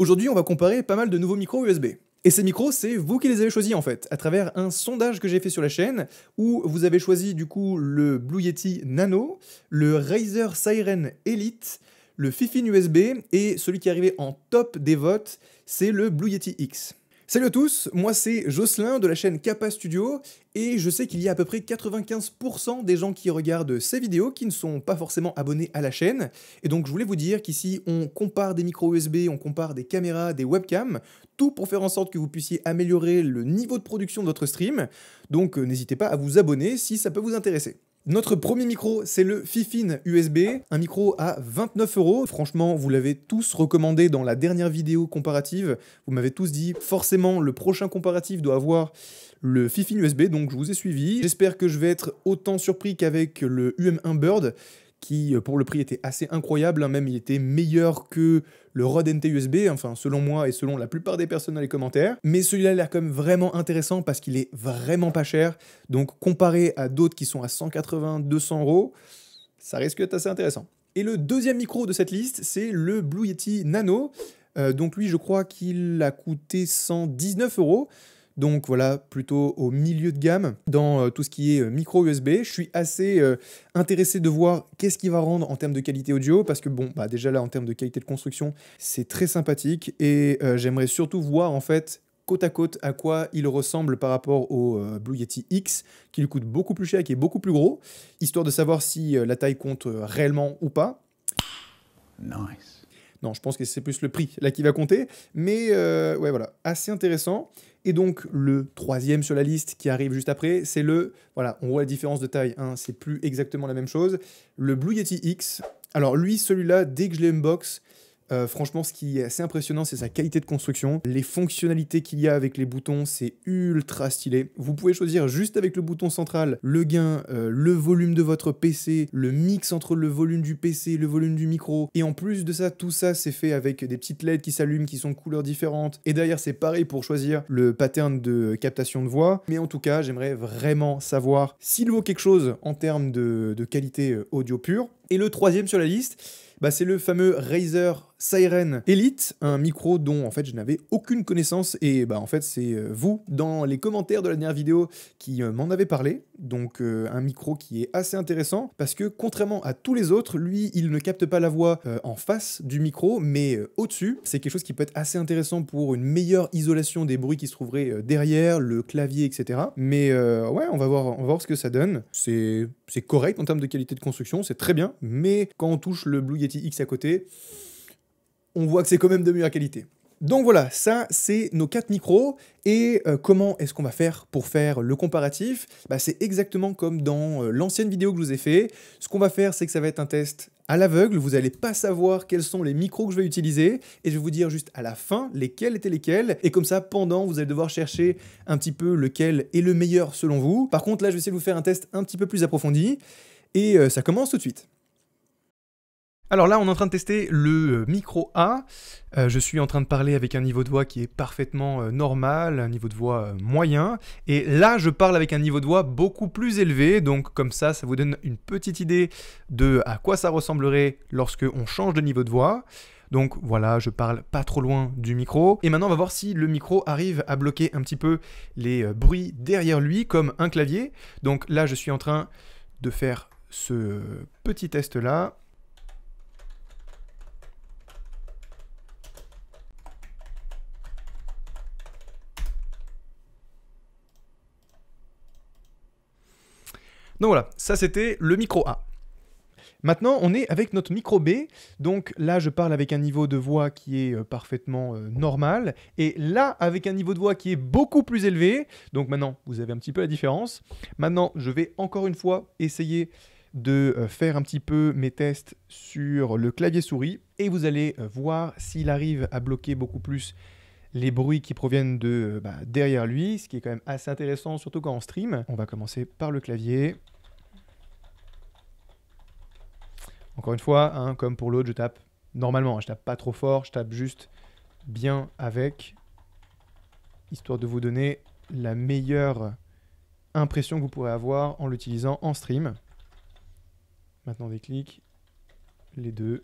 Aujourd'hui, on va comparer pas mal de nouveaux micros USB. Et ces micros, c'est vous qui les avez choisis en fait, à travers un sondage que j'ai fait sur la chaîne, où vous avez choisi du coup le Blue Yeti Nano, le Razer Siren Elite, le Fifine USB, et celui qui est arrivé en top des votes, c'est le Blue Yeti X. Salut à tous, moi c'est Jocelyn de la chaîne Kappa Studio et je sais qu'il y a à peu près 95% des gens qui regardent ces vidéos qui ne sont pas forcément abonnés à la chaîne et donc je voulais vous dire qu'ici on compare des micros USB, on compare des caméras, des webcams, tout pour faire en sorte que vous puissiez améliorer le niveau de production de votre stream donc euh, n'hésitez pas à vous abonner si ça peut vous intéresser. Notre premier micro, c'est le Fifine USB, un micro à 29 euros. Franchement, vous l'avez tous recommandé dans la dernière vidéo comparative. Vous m'avez tous dit, forcément, le prochain comparatif doit avoir le Fifine USB, donc je vous ai suivi. J'espère que je vais être autant surpris qu'avec le UM1 Bird qui euh, pour le prix était assez incroyable, hein, même il était meilleur que le Rode NT-USB, enfin selon moi et selon la plupart des personnes dans les commentaires. Mais celui-là a l'air comme même vraiment intéressant parce qu'il est vraiment pas cher, donc comparé à d'autres qui sont à 180, 200 euros, ça risque d'être assez intéressant. Et le deuxième micro de cette liste, c'est le Blue Yeti Nano. Euh, donc lui, je crois qu'il a coûté 119 euros donc voilà, plutôt au milieu de gamme dans euh, tout ce qui est euh, micro USB. Je suis assez euh, intéressé de voir qu'est-ce qu'il va rendre en termes de qualité audio, parce que bon, bah déjà là, en termes de qualité de construction, c'est très sympathique, et j'aimerais surtout voir en fait côte à côte à quoi il ressemble par rapport au Blue Yeti X, qui lui coûte beaucoup plus cher, qui est beaucoup plus gros, histoire de savoir si la taille compte réellement ou pas. Nice. Non, je pense que c'est plus le prix là qui va compter. Mais euh, ouais, voilà, assez intéressant. Et donc le troisième sur la liste qui arrive juste après, c'est le... Voilà, on voit la différence de taille, hein, c'est plus exactement la même chose. Le Blue Yeti X. Alors lui, celui-là, dès que je l'ai unbox, euh, franchement, ce qui est assez impressionnant, c'est sa qualité de construction. Les fonctionnalités qu'il y a avec les boutons, c'est ultra stylé. Vous pouvez choisir juste avec le bouton central le gain, euh, le volume de votre PC, le mix entre le volume du PC, et le volume du micro. Et en plus de ça, tout ça, c'est fait avec des petites LED qui s'allument, qui sont de couleurs différentes. Et derrière, c'est pareil pour choisir le pattern de captation de voix. Mais en tout cas, j'aimerais vraiment savoir s'il vaut quelque chose en termes de, qualité euh, audio pure. Et le troisième sur la liste, bah, c'est le fameux Razer Siren Elite, un micro dont en fait je n'avais aucune connaissance et bah en fait c'est euh, vous dans les commentaires de la dernière vidéo qui euh, m'en avez parlé. Donc euh, un micro qui est assez intéressant parce que contrairement à tous les autres, lui il ne capte pas la voix en face du micro mais au-dessus. C'est quelque chose qui peut être assez intéressant pour une meilleure isolation des bruits qui se trouveraient derrière, le clavier, etc. Mais ouais, on va voir, on va voir ce que ça donne. C'est correct en termes de qualité de construction, c'est très bien, mais quand on touche le Blue Yeti X à côté, on voit que c'est quand même de meilleure qualité. Donc voilà, ça c'est nos quatre micros et euh, comment est-ce qu'on va faire pour faire le comparatif bah, C'est exactement comme dans euh, l'ancienne vidéo que je vous ai fait. Ce qu'on va faire c'est que ça va être un test à l'aveugle, vous n'allez pas savoir quels sont les micros que je vais utiliser et je vais vous dire juste à la fin lesquels étaient lesquels et comme ça pendant vous allez devoir chercher un petit peu lequel est le meilleur selon vous. Par contre là je vais essayer de vous faire un test un petit peu plus approfondi et euh, ça commence tout de suite. Alors là, on est en train de tester le euh, micro A. Euh, je suis en train de parler avec un niveau de voix qui est parfaitement euh, normal, un niveau de voix moyen. Et là, je parle avec un niveau de voix beaucoup plus élevé. Donc comme ça, ça vous donne une petite idée de à quoi ça ressemblerait lorsque on change de niveau de voix. Donc voilà, je parle pas trop loin du micro. Et maintenant, on va voir si le micro arrive à bloquer un petit peu les bruits derrière lui, comme un clavier. Donc là, je suis en train de faire ce petit test là. Donc voilà, ça c'était le micro A. Maintenant, on est avec notre micro B. Donc là, je parle avec un niveau de voix qui est euh, parfaitement euh, normal. Et là, avec un niveau de voix qui est beaucoup plus élevé. Donc maintenant, vous avez un petit peu la différence. Maintenant, je vais encore une fois essayer de euh, faire un petit peu mes tests sur le clavier souris. Et vous allez voir s'il arrive à bloquer beaucoup plus les bruits qui proviennent de bah, derrière lui, ce qui est quand même assez intéressant, surtout quand on stream. On va commencer par le clavier. Encore une fois, hein, comme pour l'autre, je tape normalement. Hein. je tape pas trop fort, je tape juste bien avec, histoire de vous donner la meilleure impression que vous pourrez avoir en l'utilisant en stream. Maintenant, des clics, les deux,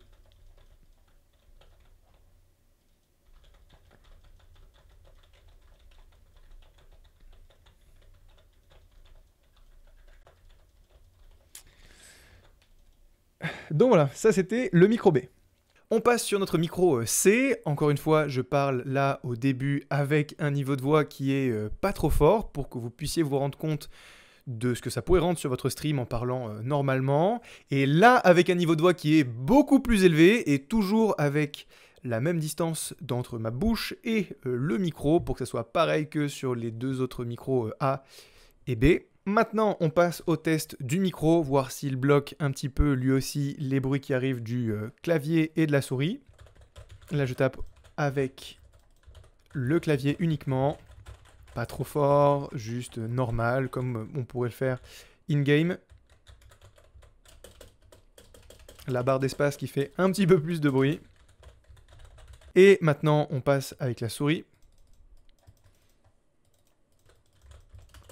Donc voilà, ça c'était le micro B. On passe sur notre micro euh, C. Encore une fois, je parle là au début avec un niveau de voix qui est euh, pas trop fort pour que vous puissiez vous rendre compte de ce que ça pourrait rendre sur votre stream en parlant euh, normalement. Et là, avec un niveau de voix qui est beaucoup plus élevé et toujours avec la même distance d'entre ma bouche et le micro pour que ça soit pareil que sur les deux autres micros A et B. Maintenant, on passe au test du micro, voir s'il bloque un petit peu lui aussi les bruits qui arrivent du euh, clavier et de la souris. Là, je tape avec le clavier uniquement, pas trop fort, juste normal, comme on pourrait le faire in-game. La barre d'espace qui fait un petit peu plus de bruit. Et maintenant, on passe avec la souris.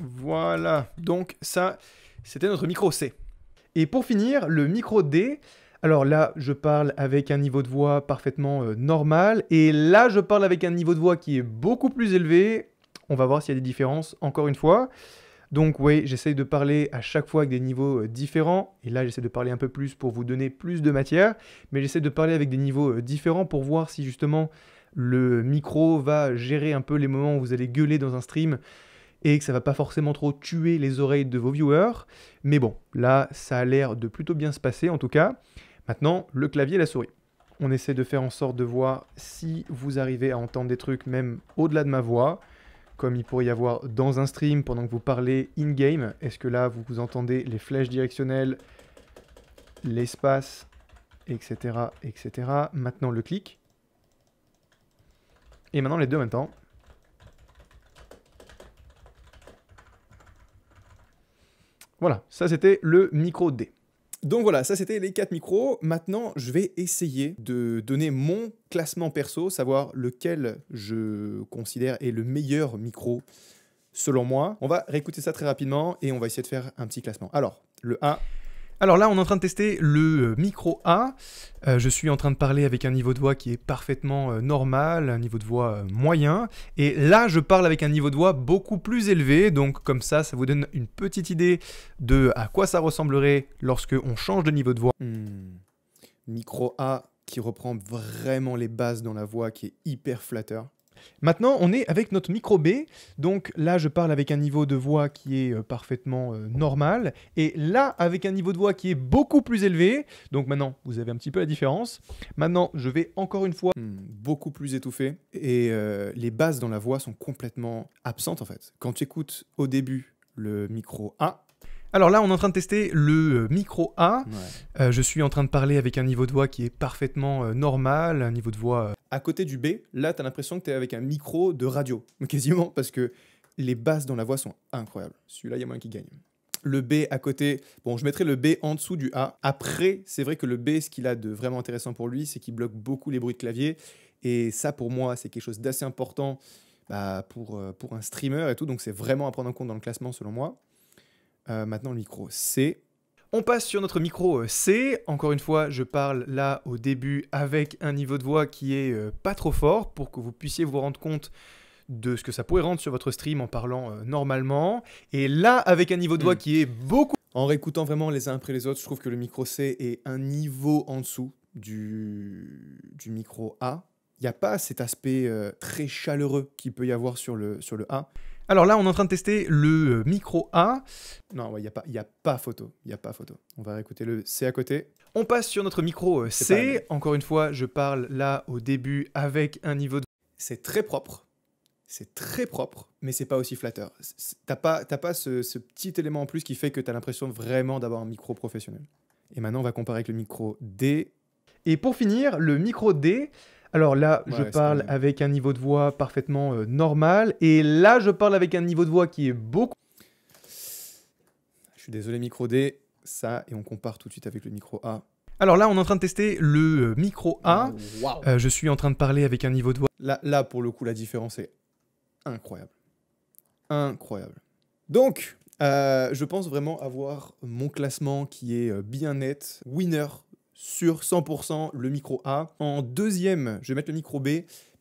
Voilà, donc ça, c'était notre micro C. Et pour finir, le micro D. Alors là, je parle avec un niveau de voix parfaitement euh, normal, et là, je parle avec un niveau de voix qui est beaucoup plus élevé. On va voir s'il y a des différences, encore une fois. Donc oui, j'essaye de parler à chaque fois avec des niveaux euh, différents, et là j'essaie de parler un peu plus pour vous donner plus de matière, mais j'essaie de parler avec des niveaux euh, différents pour voir si justement le micro va gérer un peu les moments où vous allez gueuler dans un stream, et que ça va pas forcément trop tuer les oreilles de vos viewers. Mais bon, là, ça a l'air de plutôt bien se passer en tout cas. Maintenant, le clavier et la souris. On essaie de faire en sorte de voir si vous arrivez à entendre des trucs même au-delà de ma voix, comme il pourrait y avoir dans un stream pendant que vous parlez in-game. Est-ce que là, vous entendez les flèches directionnelles, l'espace, etc., etc. Maintenant, le clic. Et maintenant, les deux en même temps. Voilà, ça c'était le micro D. Donc voilà, ça c'était les quatre micros. Maintenant, je vais essayer de donner mon classement perso, savoir lequel je considère est le meilleur micro selon moi. On va réécouter ça très rapidement et on va essayer de faire un petit classement. Alors, le A, alors là, on est en train de tester le euh, micro A. Euh, je suis en train de parler avec un niveau de voix qui est parfaitement euh, normal, un niveau de voix moyen. Et là, je parle avec un niveau de voix beaucoup plus élevé. Donc comme ça, ça vous donne une petite idée de à quoi ça ressemblerait lorsque on change de niveau de voix. Hmm. Micro A qui reprend vraiment les bases dans la voix, qui est hyper flatteur. Maintenant, on est avec notre micro B. Donc là, je parle avec un niveau de voix qui est euh, parfaitement euh, normal. Et là, avec un niveau de voix qui est beaucoup plus élevé. Donc maintenant, vous avez un petit peu la différence. Maintenant, je vais encore une fois... Hmm, beaucoup plus étouffé. Et euh, les bases dans la voix sont complètement absentes en fait. Quand tu écoutes au début le micro A, alors là, on est en train de tester le euh, micro A. Euh, je suis en train de parler avec un niveau de voix qui est parfaitement euh, normal, un niveau de voix... À côté du B, là, tu as l'impression que tu es avec un micro de radio, quasiment, parce que les basses dans la voix sont incroyables. Celui-là, il y a moins qu'il gagne. Le B à côté, bon, je mettrai le B en dessous du A. Après, c'est vrai que le B, ce qu'il a de vraiment intéressant pour lui, c'est qu'il bloque beaucoup les bruits de clavier. Et ça, pour moi, c'est quelque chose d'assez important bah, pour, pour un streamer et tout. Donc, c'est vraiment à prendre en compte dans le classement, selon moi. Euh, maintenant le micro C. On passe sur notre micro euh, C. Encore une fois, je parle là au début avec un niveau de voix qui est euh, pas trop fort pour que vous puissiez vous rendre compte de ce que ça pourrait rendre sur votre stream en parlant normalement. Et là, avec un niveau de voix hmm. qui est beaucoup... En réécoutant vraiment les uns après les autres, je trouve que le micro C est un niveau en dessous du, du micro A. Il n'y a pas cet aspect très chaleureux qu'il peut y avoir sur le, sur le A. Alors là, on est en train de tester le euh, micro A. Non, il pas, n'y a, a, pas photo. Il y a pas photo. On va écouter le C à côté. On passe sur notre micro euh, C. Encore une fois, je parle là au début avec un niveau de... C'est très propre. C'est très propre, mais c'est pas aussi flatteur. T'as pas, pas ce, ce, petit élément en plus qui fait que tu as l'impression vraiment d'avoir un micro professionnel. Et maintenant, on va comparer avec le micro D. Et pour finir, le micro D, alors là, je parle avec un niveau de voix parfaitement euh, normal. Et là, je parle avec un niveau de voix qui est beaucoup. Je suis désolé, micro D, ça, et on compare tout de suite avec le micro A. Alors là, on est en train de tester le euh, micro A. Euh, je suis en train de parler avec un niveau de voix. Là, là, pour le coup, la différence est incroyable. Incroyable. Donc, je pense vraiment avoir mon classement qui est bien net, winner sur 100% le micro A. En deuxième, je vais mettre le micro B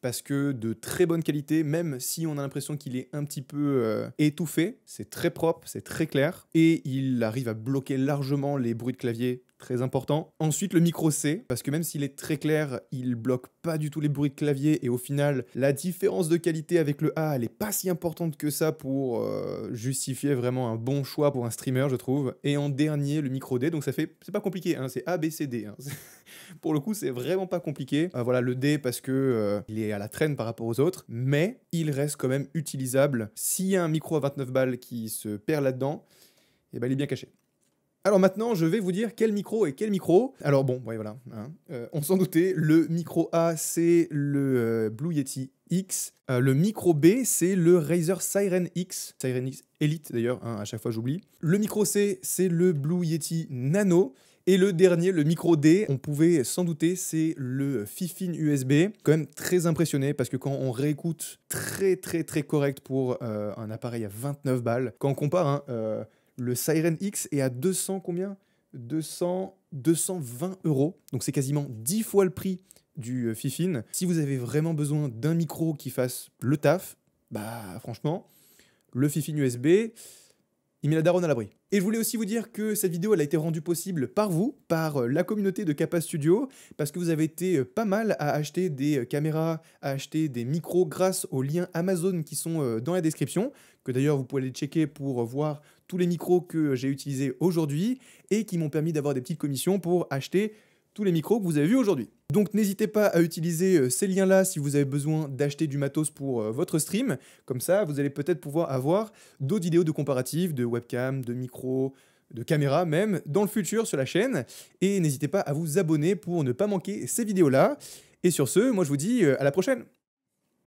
parce que de très bonne qualité, même si on a l'impression qu'il est un petit peu euh, étouffé, c'est très propre, c'est très clair, et il arrive à bloquer largement les bruits de clavier très important. Ensuite, le micro C, parce que même s'il est très clair, il bloque pas du tout les bruits de clavier et au final, la différence de qualité avec le A, elle est pas si importante que ça pour euh, justifier vraiment un bon choix pour un streamer, je trouve. Et en dernier, le micro D, donc ça fait, c'est pas compliqué, hein, c'est A, B, C, D. Hein. pour le coup, c'est vraiment pas compliqué. Euh, voilà, le dé, parce que euh, il est à la traîne par rapport aux autres, mais il reste quand même utilisable. S'il y a un micro à 29 balles qui se perd là-dedans, eh ben, il est bien caché. Alors maintenant, je vais vous dire quel micro et quel micro. Alors bon, voilà, hein. euh, on s'en doutait, le micro A, c'est le Blue Yeti X. le micro B, c'est le Razer Siren X. Siren X Elite d'ailleurs, hein, à chaque fois j'oublie. Le micro C, c'est le Blue Yeti Nano. Et le dernier, le micro D, on pouvait s'en douter, c'est le Fifine USB. Quand même très impressionné parce que quand on réécoute très très très correct pour euh, un appareil à 29 balles, quand on compare hein, euh, le Siren X est à 200 combien 200, 220 euros. Donc c'est quasiment 10 fois le prix du euh, Fifine. Si vous avez vraiment besoin d'un micro qui fasse le taf, bah franchement, le Fifine USB, il met la daronne à l'abri. Et je voulais aussi vous dire que cette vidéo, elle a été rendue possible par vous, par euh, la communauté de Kappa Studio, parce que vous avez été euh, pas mal à acheter des euh, caméras, à acheter des micros grâce aux liens Amazon qui sont dans la description, que d'ailleurs vous pouvez aller checker pour voir tous les micros que j'ai utilisés aujourd'hui, et qui m'ont permis d'avoir des petites commissions pour acheter tous les micros que vous avez vus aujourd'hui. Donc n'hésitez pas à utiliser euh, ces liens-là si vous avez besoin d'acheter du matos pour euh, votre stream. Comme ça, vous allez peut-être pouvoir avoir d'autres vidéos de comparatifs, de webcam, de micros, de caméras même, dans le futur sur la chaîne. Et n'hésitez pas à vous abonner pour ne pas manquer ces vidéos-là. Et sur ce, moi je vous dis euh, à la prochaine